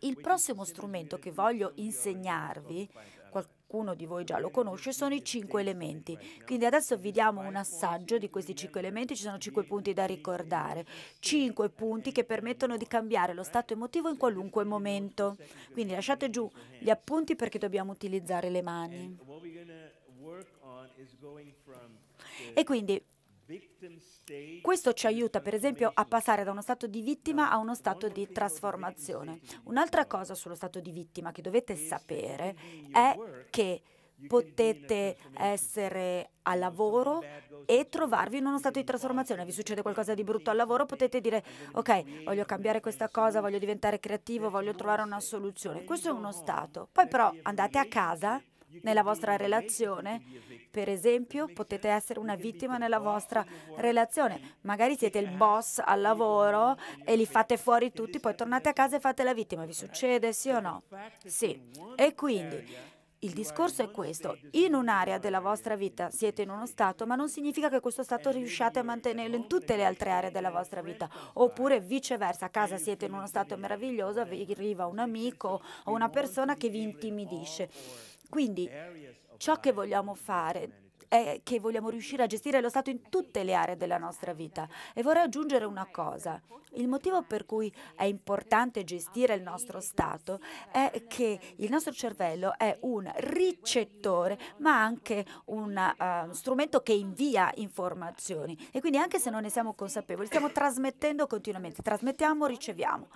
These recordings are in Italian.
Il prossimo strumento che voglio insegnarvi, qualcuno di voi già lo conosce, sono i cinque elementi. Quindi adesso vi diamo un assaggio di questi cinque elementi, ci sono cinque punti da ricordare, cinque punti che permettono di cambiare lo stato emotivo in qualunque momento. Quindi lasciate giù gli appunti perché dobbiamo utilizzare le mani. E quindi questo ci aiuta per esempio a passare da uno stato di vittima a uno stato di trasformazione. Un'altra cosa sullo stato di vittima che dovete sapere è che potete essere a lavoro e trovarvi in uno stato di trasformazione. Vi succede qualcosa di brutto al lavoro, potete dire ok, voglio cambiare questa cosa, voglio diventare creativo, voglio trovare una soluzione. Questo è uno stato. Poi però andate a casa nella vostra relazione. Per esempio, potete essere una vittima nella vostra relazione. Magari siete il boss al lavoro e li fate fuori tutti, poi tornate a casa e fate la vittima. Vi succede, sì o no? Sì. E quindi... Il discorso è questo, in un'area della vostra vita siete in uno stato, ma non significa che questo stato riusciate a mantenerlo in tutte le altre aree della vostra vita, oppure viceversa, a casa siete in uno stato meraviglioso, vi arriva un amico o una persona che vi intimidisce quindi ciò che vogliamo fare è che vogliamo riuscire a gestire lo Stato in tutte le aree della nostra vita. E vorrei aggiungere una cosa. Il motivo per cui è importante gestire il nostro Stato è che il nostro cervello è un ricettore, ma anche un uh, strumento che invia informazioni. E quindi anche se non ne siamo consapevoli, stiamo trasmettendo continuamente. Trasmettiamo, riceviamo.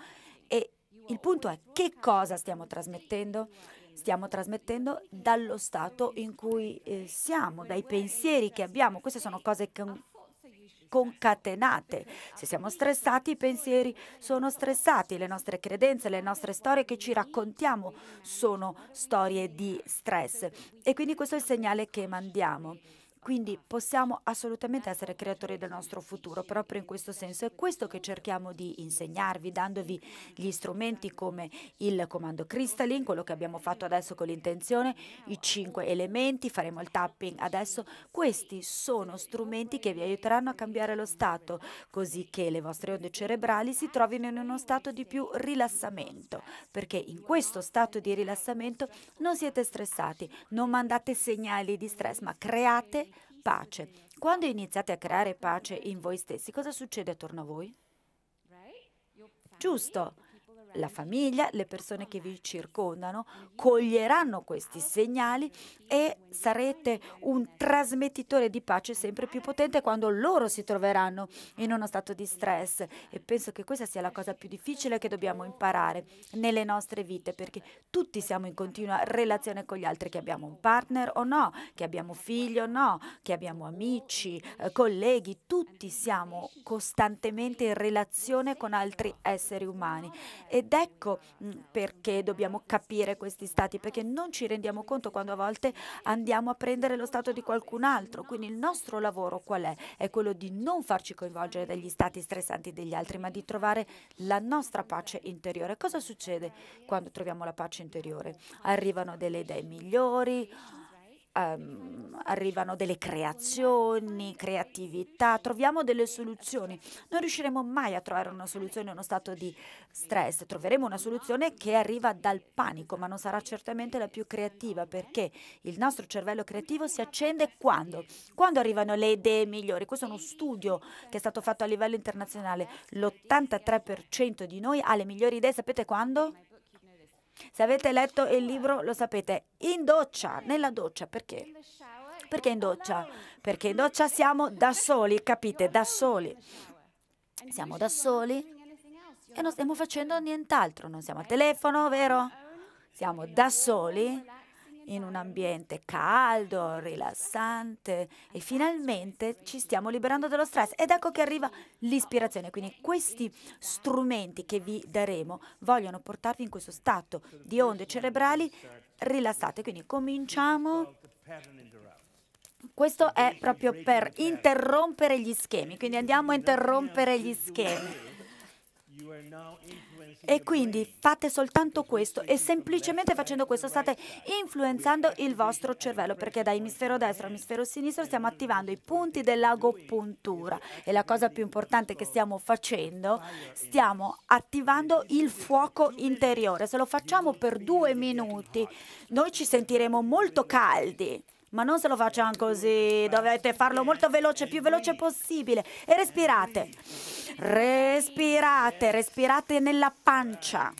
E il punto è che cosa stiamo trasmettendo? stiamo trasmettendo dallo stato in cui eh, siamo, dai pensieri che abbiamo. Queste sono cose con concatenate. Se siamo stressati, i pensieri sono stressati, le nostre credenze, le nostre storie che ci raccontiamo sono storie di stress. E quindi questo è il segnale che mandiamo. Quindi possiamo assolutamente essere creatori del nostro futuro, proprio in questo senso. È questo che cerchiamo di insegnarvi, dandovi gli strumenti come il comando Crystalline, quello che abbiamo fatto adesso con l'intenzione, i cinque elementi, faremo il tapping adesso. Questi sono strumenti che vi aiuteranno a cambiare lo stato, così che le vostre onde cerebrali si trovino in uno stato di più rilassamento, perché in questo stato di rilassamento non siete stressati, non mandate segnali di stress, ma create pace. Quando iniziate a creare pace in voi stessi, cosa succede attorno a voi? Giusto, la famiglia, le persone che vi circondano coglieranno questi segnali e sarete un trasmettitore di pace sempre più potente quando loro si troveranno in uno stato di stress e penso che questa sia la cosa più difficile che dobbiamo imparare nelle nostre vite perché tutti siamo in continua relazione con gli altri che abbiamo un partner o no, che abbiamo figli o no, che abbiamo amici, eh, colleghi, tutti siamo costantemente in relazione con altri esseri umani e ed ecco mm, perché dobbiamo capire questi stati, perché non ci rendiamo conto quando a volte andiamo a prendere lo stato di qualcun altro. Quindi il nostro lavoro qual è? È quello di non farci coinvolgere dagli stati stressanti degli altri, ma di trovare la nostra pace interiore. Cosa succede quando troviamo la pace interiore? Arrivano delle idee migliori, um, arrivano delle creazioni, creatività, troviamo delle soluzioni. Non riusciremo mai a trovare una soluzione a uno stato di stress, troveremo una soluzione che arriva dal panico, ma non sarà certamente la più creativa perché il nostro cervello creativo si accende quando? Quando arrivano le idee migliori. Questo è uno studio che è stato fatto a livello internazionale. L'83% di noi ha le migliori idee, sapete quando? Se avete letto il libro lo sapete, in doccia, nella doccia, perché? Perché in doccia? Perché in doccia siamo da soli, capite? Da soli. Siamo da soli e non stiamo facendo nient'altro, non siamo a telefono, vero? Siamo da soli in un ambiente caldo, rilassante e finalmente ci stiamo liberando dallo stress ed ecco che arriva l'ispirazione. Quindi questi strumenti che vi daremo vogliono portarvi in questo stato di onde cerebrali rilassate. Quindi cominciamo questo è proprio per interrompere gli schemi, quindi andiamo a interrompere gli schemi. E quindi fate soltanto questo e semplicemente facendo questo state influenzando il vostro cervello perché da emisfero destro all'emisfero sinistro stiamo attivando i punti dell'agopuntura e la cosa più importante che stiamo facendo, stiamo attivando il fuoco interiore. Se lo facciamo per due minuti noi ci sentiremo molto caldi ma non se lo facciamo così, dovete farlo molto veloce, più veloce possibile e respirate, respirate, respirate nella pancia.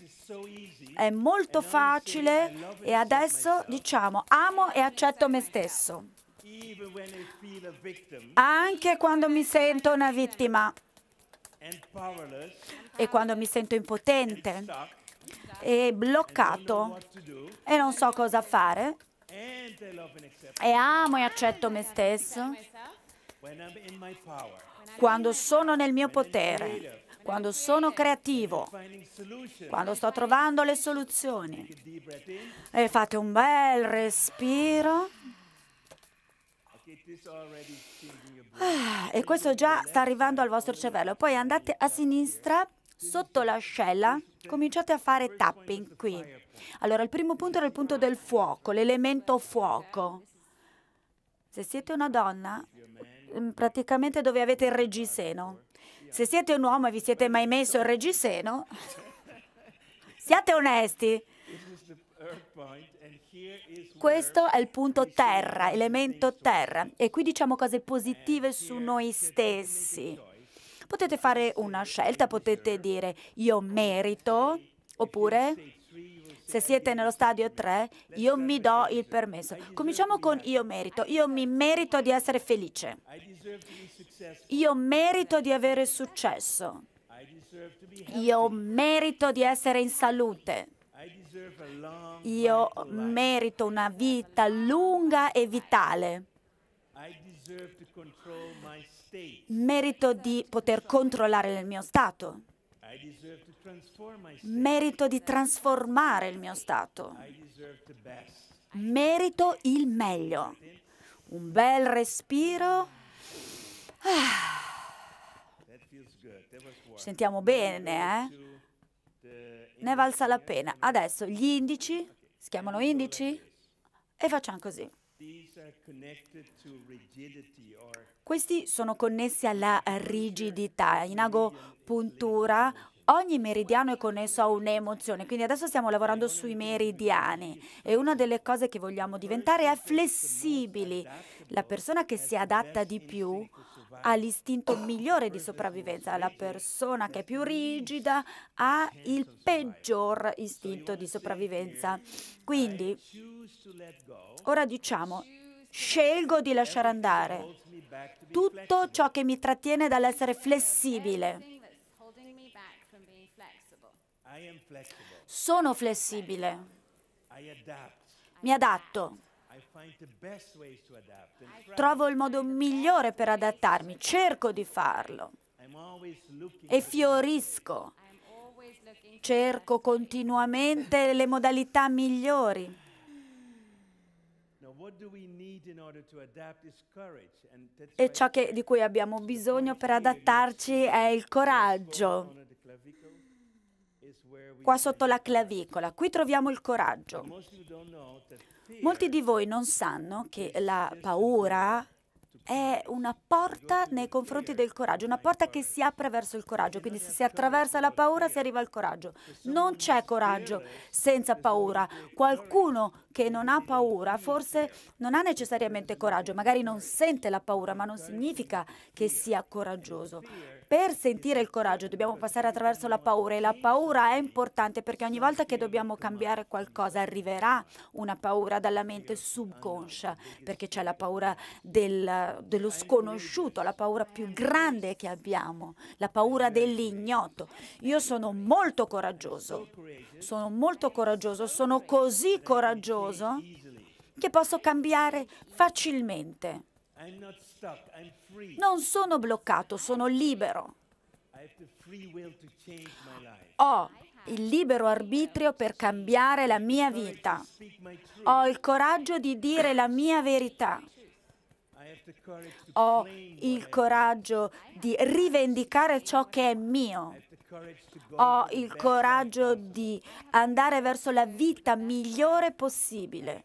È molto facile e adesso diciamo amo e accetto me stesso. Anche quando mi sento una vittima e quando mi sento impotente e bloccato e non so cosa fare, e amo e accetto me stesso quando sono nel mio potere, quando sono creativo, quando sto trovando le soluzioni. E fate un bel respiro. Ah, e questo già sta arrivando al vostro cervello. Poi andate a sinistra, sotto l'ascella, cominciate a fare tapping qui. Allora, il primo punto era il punto del fuoco, l'elemento fuoco. Se siete una donna, mm, praticamente dove avete il reggiseno. Se siete un uomo e vi siete mai messo il reggiseno, siate onesti. Questo è il punto terra, elemento terra. E qui diciamo cose positive su noi stessi. Potete fare una scelta, potete dire io merito, oppure se siete nello stadio 3, io mi do il permesso. Cominciamo con io merito. Io mi merito di essere felice. Io merito di avere successo. Io merito di essere in salute. Io merito una vita lunga e vitale. Merito di poter controllare il mio stato merito di trasformare il mio stato, merito il meglio. Un bel respiro. Ah. Sentiamo bene, eh? Ne è valsa la pena. Adesso gli indici, si chiamano indici, e facciamo così. Questi sono connessi alla rigidità, inago puntura ogni meridiano è connesso a un'emozione, quindi adesso stiamo lavorando sui meridiani e una delle cose che vogliamo diventare è flessibili. La persona che si adatta di più ha l'istinto migliore di sopravvivenza, la persona che è più rigida ha il peggior istinto di sopravvivenza. Quindi, ora diciamo, scelgo di lasciare andare tutto ciò che mi trattiene dall'essere flessibile sono flessibile. Mi adatto. Trovo il modo migliore per adattarmi, cerco di farlo e fiorisco. Cerco continuamente le modalità migliori. E ciò che, di cui abbiamo bisogno per adattarci è il coraggio qua sotto la clavicola. Qui troviamo il coraggio. Molti di voi non sanno che la paura è una porta nei confronti del coraggio, una porta che si apre verso il coraggio, quindi se si attraversa la paura si arriva al coraggio. Non c'è coraggio senza paura. Qualcuno che non ha paura forse non ha necessariamente coraggio, magari non sente la paura, ma non significa che sia coraggioso per sentire il coraggio dobbiamo passare attraverso la paura e la paura è importante perché ogni volta che dobbiamo cambiare qualcosa arriverà una paura dalla mente subconscia perché c'è la paura del, dello sconosciuto, la paura più grande che abbiamo, la paura dell'ignoto. Io sono molto coraggioso, sono molto coraggioso, sono così coraggioso che posso cambiare facilmente. Non sono bloccato, sono libero. Ho il libero arbitrio per cambiare la mia vita. Ho il coraggio di dire la mia verità. Ho il coraggio di rivendicare ciò che è mio. Ho il coraggio di andare verso la vita migliore possibile.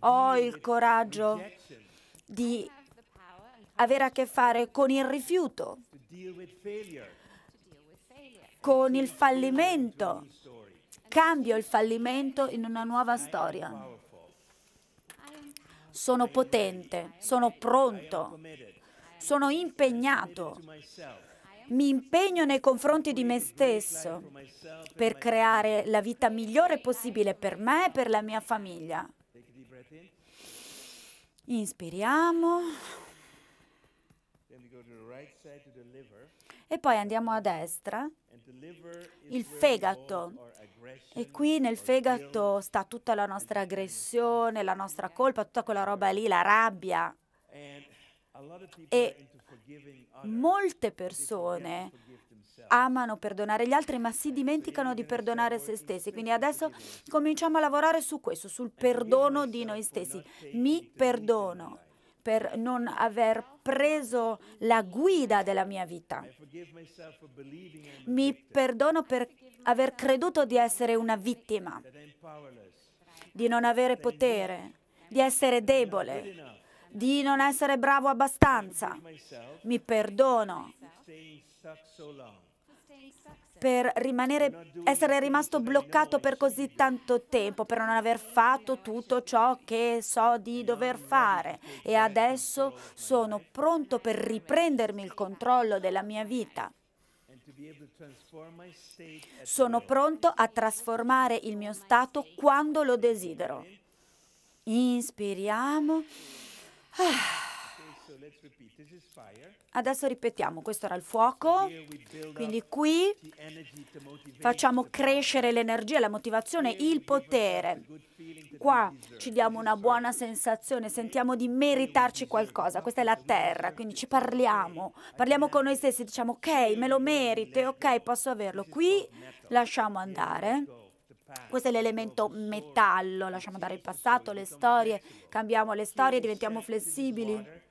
Ho il coraggio di avere a che fare con il rifiuto, con il fallimento. Cambio il fallimento in una nuova storia. Sono potente, sono pronto, sono impegnato. Mi impegno nei confronti di me stesso per creare la vita migliore possibile per me e per la mia famiglia. Inspiriamo. E poi andiamo a destra, il fegato. E qui nel fegato sta tutta la nostra aggressione, la nostra colpa, tutta quella roba lì, la rabbia. E molte persone amano perdonare gli altri ma si dimenticano di perdonare se stessi. Quindi adesso cominciamo a lavorare su questo, sul perdono di noi stessi. Mi perdono per non aver preso la guida della mia vita. Mi perdono per aver creduto di essere una vittima, di non avere potere, di essere debole, di non essere bravo abbastanza. Mi perdono per rimanere, essere rimasto bloccato per così tanto tempo, per non aver fatto tutto ciò che so di dover fare e adesso sono pronto per riprendermi il controllo della mia vita. Sono pronto a trasformare il mio stato quando lo desidero. Inspiriamo. Ah. Adesso ripetiamo, questo era il fuoco, quindi qui facciamo crescere l'energia, la motivazione, il potere. Qua ci diamo una buona sensazione, sentiamo di meritarci qualcosa, questa è la terra, quindi ci parliamo, parliamo con noi stessi, diciamo ok, me lo merito, ok, posso averlo. Qui lasciamo andare. Questo è l'elemento metallo, lasciamo andare il passato, le storie, cambiamo le storie, diventiamo flessibili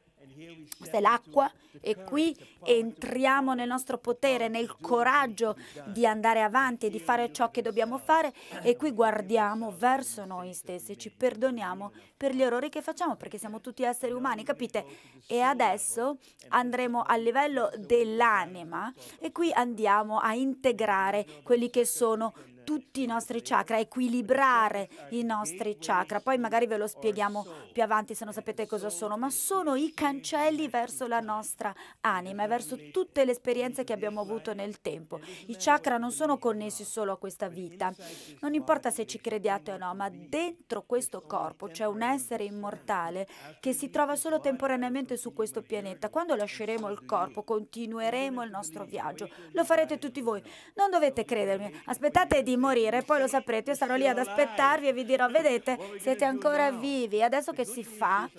questa è l'acqua e qui entriamo nel nostro potere, nel coraggio di andare avanti e di fare ciò che dobbiamo fare e qui guardiamo verso noi stessi, ci perdoniamo per gli errori che facciamo perché siamo tutti esseri umani, capite? E adesso andremo al livello dell'anima e qui andiamo a integrare quelli che sono tutti i nostri chakra, equilibrare i nostri chakra. Poi magari ve lo spieghiamo più avanti se non sapete cosa sono, ma sono i cancelli verso la nostra anima e verso tutte le esperienze che abbiamo avuto nel tempo. I chakra non sono connessi solo a questa vita. Non importa se ci crediate o no, ma dentro questo corpo c'è un essere immortale che si trova solo temporaneamente su questo pianeta. Quando lasceremo il corpo continueremo il nostro viaggio. Lo farete tutti voi. Non dovete credermi. Aspettate di morire. Poi lo saprete, io sarò lì ad aspettarvi e vi dirò, vedete, siete ancora vivi. Adesso che si fa?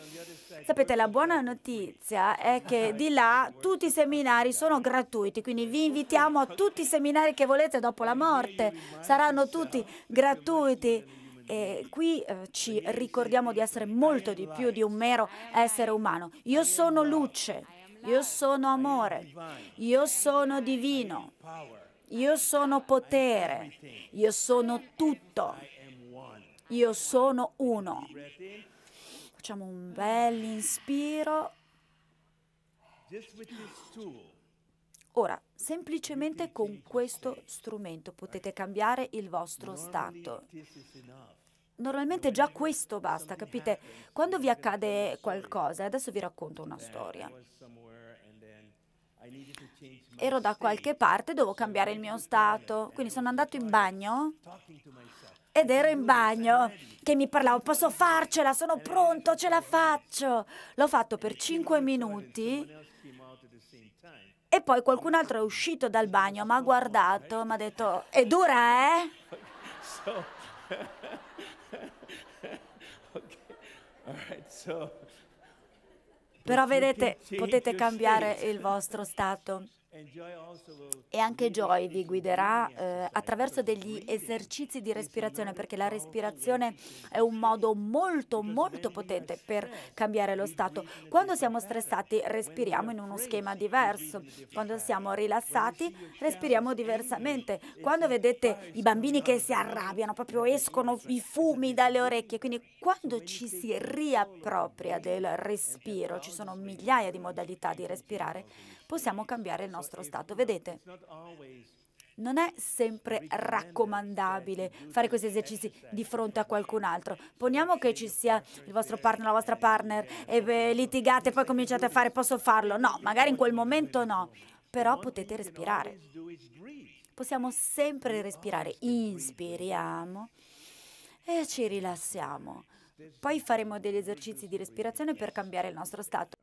Sapete, la buona notizia è che di là tutti i seminari sono gratuiti, quindi vi invitiamo a tutti i seminari che volete dopo la morte. Saranno tutti gratuiti. E qui eh, ci ricordiamo di essere molto di più di un mero essere umano. Io sono luce, io sono amore, io sono divino. Io sono potere, io sono tutto, io sono uno. Facciamo un bel inspiro. Ora, semplicemente con questo strumento potete cambiare il vostro stato. Normalmente già questo basta, capite? Quando vi accade qualcosa, adesso vi racconto una storia ero da qualche parte, devo cambiare il mio stato. Quindi sono andato in bagno ed ero in bagno che mi parlavo, posso farcela, sono pronto, ce la faccio. L'ho fatto per 5 minuti. E poi qualcun altro è uscito dal bagno, mi ha guardato, mi ha detto, è dura, eh? okay. All right, so però vedete, potete cambiare il vostro stato. E anche Joy vi guiderà eh, attraverso degli esercizi di respirazione, perché la respirazione è un modo molto, molto potente per cambiare lo stato. Quando siamo stressati respiriamo in uno schema diverso, quando siamo rilassati respiriamo diversamente. Quando vedete i bambini che si arrabbiano, proprio escono i fumi dalle orecchie, quindi quando ci si riappropria del respiro, ci sono migliaia di modalità di respirare, possiamo cambiare il nostro stato. Vedete? Non è sempre raccomandabile fare questi esercizi di fronte a qualcun altro. Poniamo che ci sia il vostro partner, la vostra partner, e litigate e poi cominciate a fare posso farlo. No, magari in quel momento no, però potete respirare. Possiamo sempre respirare. Inspiriamo e ci rilassiamo. Poi faremo degli esercizi di respirazione per cambiare il nostro stato.